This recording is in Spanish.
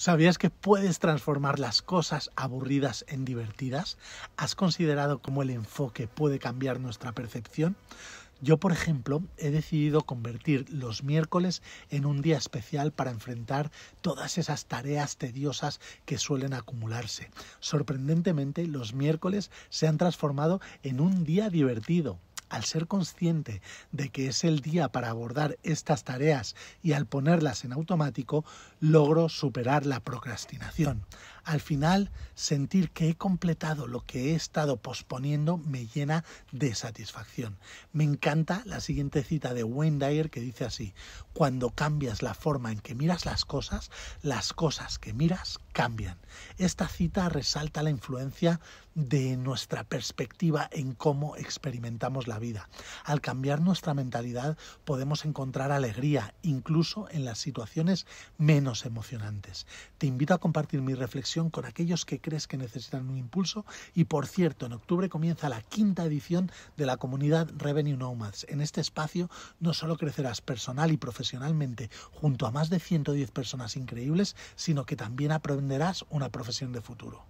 ¿Sabías que puedes transformar las cosas aburridas en divertidas? ¿Has considerado cómo el enfoque puede cambiar nuestra percepción? Yo, por ejemplo, he decidido convertir los miércoles en un día especial para enfrentar todas esas tareas tediosas que suelen acumularse. Sorprendentemente, los miércoles se han transformado en un día divertido al ser consciente de que es el día para abordar estas tareas y al ponerlas en automático, logro superar la procrastinación al final sentir que he completado lo que he estado posponiendo me llena de satisfacción. Me encanta la siguiente cita de Wayne que dice así, cuando cambias la forma en que miras las cosas, las cosas que miras cambian. Esta cita resalta la influencia de nuestra perspectiva en cómo experimentamos la vida. Al cambiar nuestra mentalidad podemos encontrar alegría incluso en las situaciones menos emocionantes. Te invito a compartir mi reflexión con aquellos que crees que necesitan un impulso. Y por cierto, en octubre comienza la quinta edición de la comunidad Revenue Nomads. En este espacio no solo crecerás personal y profesionalmente junto a más de 110 personas increíbles, sino que también aprenderás una profesión de futuro.